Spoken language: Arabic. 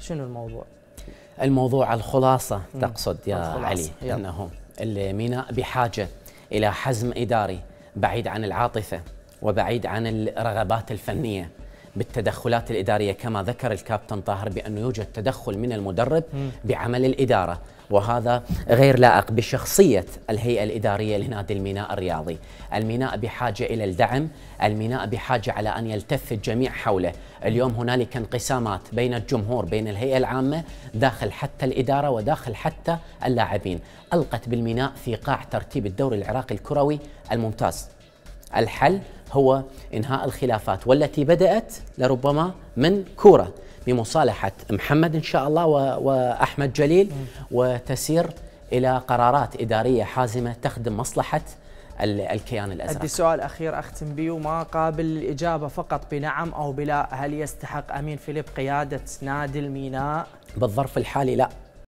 شنو الموضوع؟ الموضوع الخلاصة تقصد يا الخلاصة. علي يب. أنه الميناء بحاجة إلى حزم إداري بعيد عن العاطفة وبعيد عن الرغبات الفنية بالتدخلات الإدارية كما ذكر الكابتن طاهر بأنه يوجد تدخل من المدرب بعمل الإدارة وهذا غير لائق بشخصية الهيئة الإدارية لنادي الميناء الرياضي الميناء بحاجة إلى الدعم الميناء بحاجة على أن يلتف الجميع حوله اليوم هنالك انقسامات بين الجمهور بين الهيئة العامة داخل حتى الإدارة وداخل حتى اللاعبين ألقت بالميناء في قاع ترتيب الدوري العراقي الكروي الممتاز الحل هو إنهاء الخلافات والتي بدأت لربما من كورة بمصالحه محمد ان شاء الله واحمد جليل وتسير الى قرارات اداريه حازمه تخدم مصلحه الكيان الازرق. عندي سؤال اخير اختم به وما قابل للاجابه فقط بنعم او بلا، هل يستحق امين فيليب قياده نادي الميناء؟ بالظرف الحالي لا.